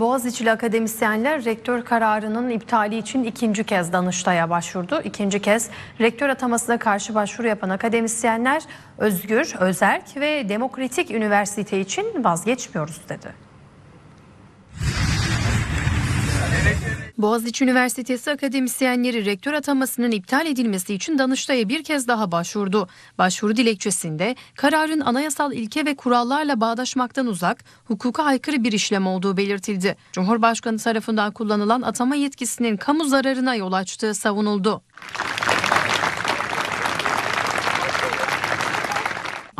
Boğaziçi'li akademisyenler rektör kararının iptali için ikinci kez Danıştay'a başvurdu. İkinci kez rektör atamasına karşı başvuru yapan akademisyenler özgür, özerk ve demokratik üniversite için vazgeçmiyoruz dedi. Boğaziçi Üniversitesi akademisyenleri rektör atamasının iptal edilmesi için Danıştay'a bir kez daha başvurdu. Başvuru dilekçesinde kararın anayasal ilke ve kurallarla bağdaşmaktan uzak, hukuka aykırı bir işlem olduğu belirtildi. Cumhurbaşkanı tarafından kullanılan atama yetkisinin kamu zararına yol açtığı savunuldu.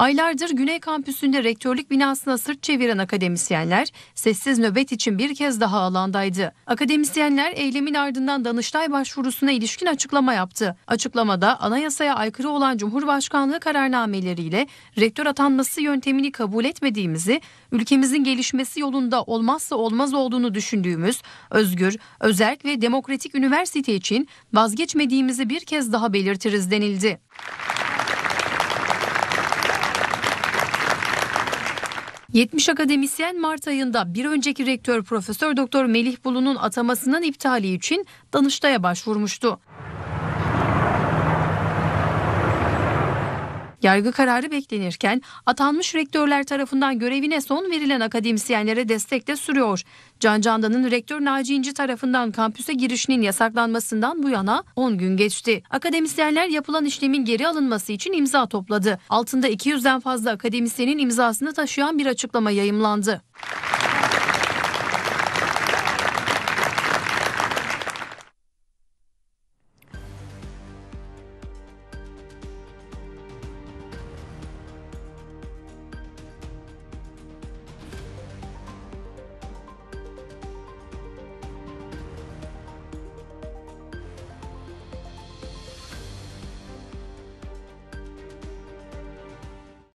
Aylardır Güney Kampüsü'nde rektörlük binasına sırt çeviren akademisyenler sessiz nöbet için bir kez daha alandaydı. Akademisyenler eylemin ardından Danıştay başvurusuna ilişkin açıklama yaptı. Açıklamada anayasaya aykırı olan Cumhurbaşkanlığı kararnameleriyle rektör atanması yöntemini kabul etmediğimizi, ülkemizin gelişmesi yolunda olmazsa olmaz olduğunu düşündüğümüz özgür, özerk ve demokratik üniversite için vazgeçmediğimizi bir kez daha belirtiriz denildi. 70 akademisyen Mart ayında bir önceki rektör Profesör Doktor Melih Bulu'nun atamasının iptali için Danıştay'a başvurmuştu. Yargı kararı beklenirken atanmış rektörler tarafından görevine son verilen akademisyenlere destek de sürüyor. Can Candan'ın rektör Naci İnci tarafından kampüse girişinin yasaklanmasından bu yana 10 gün geçti. Akademisyenler yapılan işlemin geri alınması için imza topladı. Altında 200'den fazla akademisyenin imzasını taşıyan bir açıklama yayımlandı.